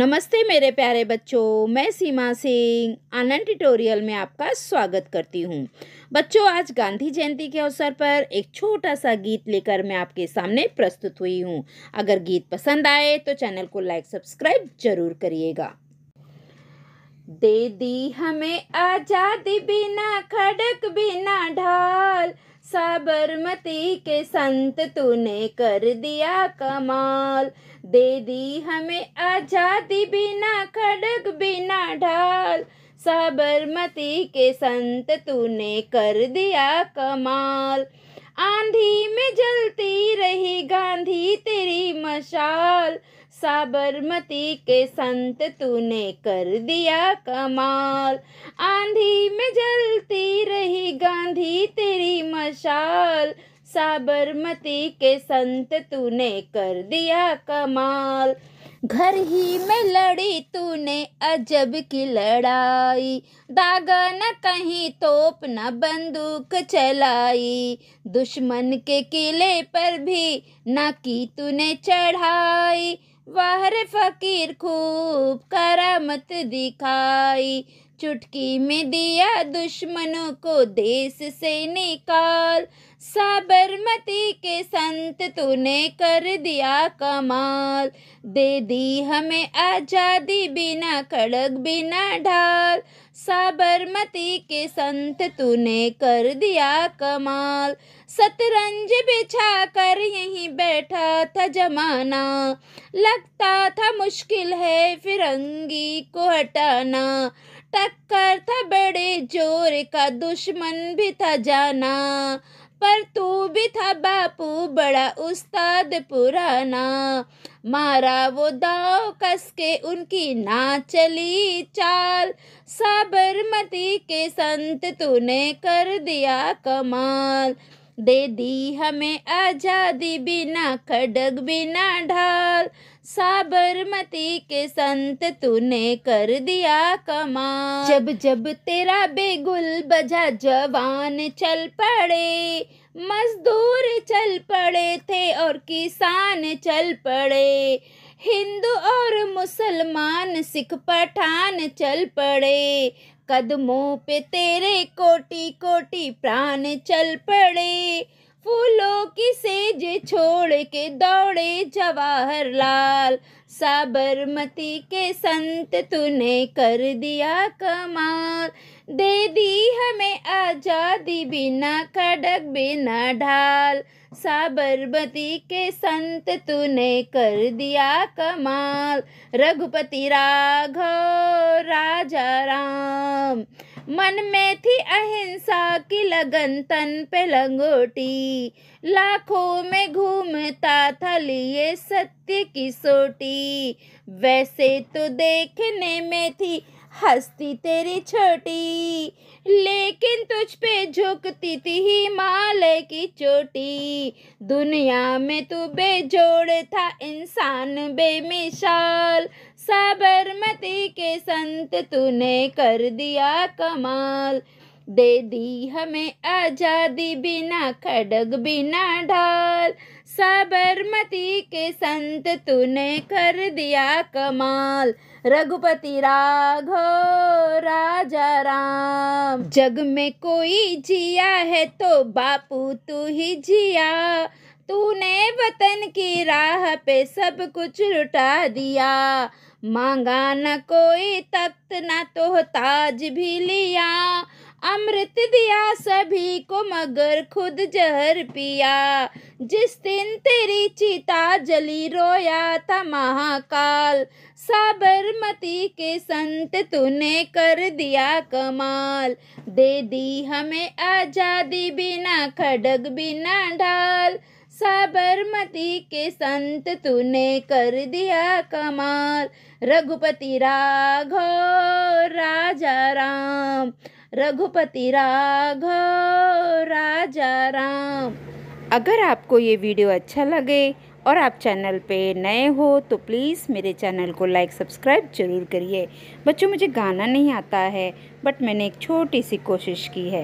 नमस्ते मेरे प्यारे बच्चों मैं सीमा सिंह आनंद ट्यूटोरियल में आपका स्वागत करती हूँ बच्चों आज गांधी जयंती के अवसर पर एक छोटा सा गीत लेकर मैं आपके सामने प्रस्तुत हुई हूँ अगर गीत पसंद आए तो चैनल को लाइक सब्सक्राइब जरूर करिएगा दे दी हमें आजादी बिना खड़क बिना ढाल साबरमती के संत तूने कर दिया कमाल दे दी हमें आजादी बिना खड़ग बिना ढाल साबरमती के संत तूने कर दिया कमाल आंधी में जलती रही गांधी तेरी मशाल साबरमती के संत तूने कर दिया कमाल आंधी में जलती रही गांधी तेरी मशाल साबरमती के संत तूने कर दिया कमाल घर ही में लड़ी तूने अजब की लड़ाई दागा न कहीं तोप न बंदूक चलाई दुश्मन के किले पर भी न की तूने चढ़ाई वाहर फकीर खूब करामत दिखाई चुटकी में दिया दुश्मनों को देश से निकाल साबरमती के संत तूने कर दिया कमाल दे दी हमें आज़ादी बिना कड़क बिना ढाल साबरमती के संत तूने कर दिया कमाल सतरंज बिछा कर यहीं बैठा था जमाना लगता था मुश्किल है फिरंगी को हटाना टक्कर था बड़े जोर का दुश्मन भी था जाना पर तू भी था बापू बड़ा उस्ताद पुराना मारा वो दाव कस के उनकी ना चली चाल साबरमती के संत तूने कर दिया कमाल दे दी हमें आज़ादी बिना खडग बिना ढाल साबरमती के संत तूने कर दिया कमाल जब जब तेरा बेगुल बजा जवान चल पड़े मजदूर चल पड़े थे और किसान चल पड़े हिंदू और मुसलमान सिख पठान चल पड़े कदमों पे तेरे कोटि कोटि प्राण चल पड़े फूलों की सेज छोड़ के दौड़े जवाहरलाल साबरमती के संत तूने कर दिया कमाल दे दी हमें आज़ादी बिना खड़क बिना ढाल साबरमती के संत तूने कर दिया कमाल रघुपति राघव मन में थी अहिंसा की लगन तन पे लंगोटी लाखों में घूमता था लिए सत्य की सोटी वैसे तो देखने में थी हस्ती तेरी छोटी तुझ पे झुकती थी हिमालय की चोटी दुनिया में तू बेजोड़ था इंसान बेमिसाल साबरमती के संत तूने कर दिया कमाल दे दी हमें आज़ादी बिना खड़ग बिना ढाल साबरमती के संत तूने कर दिया कमाल रघुपति राघो राजा राम जग में कोई जिया है तो बापू तू ही जिया तूने वतन की राह पे सब कुछ लुटा दिया मांगा न कोई तख्त न तो ताज भी लिया अमृत दिया सभी को मगर खुद जहर पिया जिस दिन तेरी चिता जली रोया था महाकाल साबरमती के संत तूने कर दिया कमाल दे दी हमें आज़ादी बिना खड़ग बिना ढाल साबरमती के संत तूने कर दिया कमाल रघुपति राघो राजा राम रघुपति राघ राजा राम अगर आपको ये वीडियो अच्छा लगे और आप चैनल पे नए हो तो प्लीज़ मेरे चैनल को लाइक सब्सक्राइब ज़रूर करिए बच्चों मुझे गाना नहीं आता है बट मैंने एक छोटी सी कोशिश की है